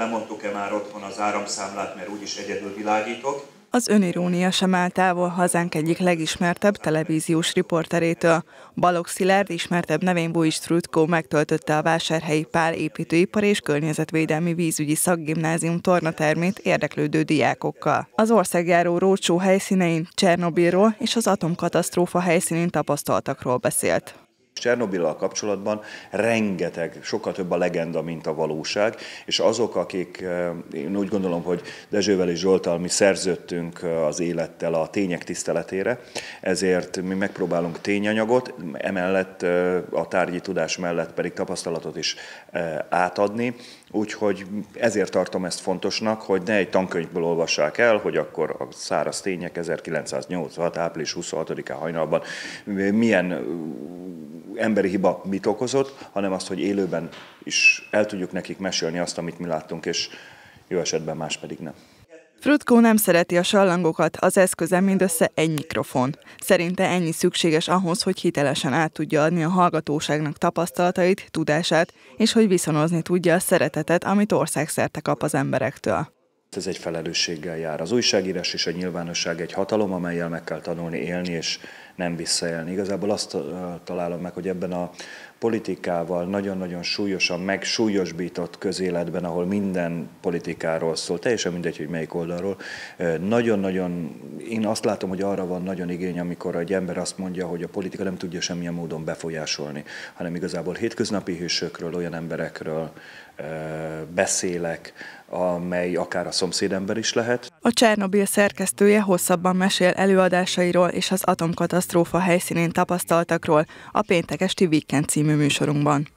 lemondtuk-e már otthon az áramszámlát, mert úgyis egyedül világítok. Az önirónia sem áll távol hazánk egyik legismertebb televíziós riporterétől. Balog Szilárd ismertebb nevén Bújs Trutko megtöltötte a vásárhelyi Pál építőipar és környezetvédelmi vízügyi szakgimnázium tornatermét érdeklődő diákokkal. Az országjáró rócsó helyszínein, Csernobilról és az atomkatasztrófa helyszínén tapasztaltakról beszélt. Csernobillal kapcsolatban rengeteg, sokkal több a legenda, mint a valóság, és azok, akik, eh, én úgy gondolom, hogy Dezsővel és Zsoltal mi szerződtünk eh, az élettel a tények tiszteletére, ezért mi megpróbálunk tényanyagot, emellett eh, a tárgyi tudás mellett pedig tapasztalatot is átadni, Úgyhogy ezért tartom ezt fontosnak, hogy ne egy tankönyvből olvassák el, hogy akkor a száraz tények 1986. április 26-án hajnalban milyen emberi hiba mit okozott, hanem azt, hogy élőben is el tudjuk nekik mesélni azt, amit mi láttunk, és jó esetben más pedig nem. Frutko nem szereti a sallangokat, az eszköze mindössze egy mikrofon. Szerinte ennyi szükséges ahhoz, hogy hitelesen át tudja adni a hallgatóságnak tapasztalatait, tudását, és hogy viszonozni tudja a szeretetet, amit országszerte kap az emberektől. Ez egy felelősséggel jár. Az újságírás és a nyilvánosság egy hatalom, amelyel meg kell tanulni élni és nem visszaélni. Igazából azt találom meg, hogy ebben a politikával nagyon-nagyon súlyosan megsúlyosbított közéletben, ahol minden politikáról szól, teljesen mindegy, hogy melyik oldalról, nagyon-nagyon én azt látom, hogy arra van nagyon igény, amikor egy ember azt mondja, hogy a politika nem tudja semmilyen módon befolyásolni, hanem igazából hétköznapi hősökről, olyan emberekről beszélek, amely akár a szomszédember is lehet. A Csernobil szerkesztője hosszabban mesél előadásairól és az atomkatasztrófa helyszínén tapasztaltakról a Péntek Esti Weekend című műsorunkban.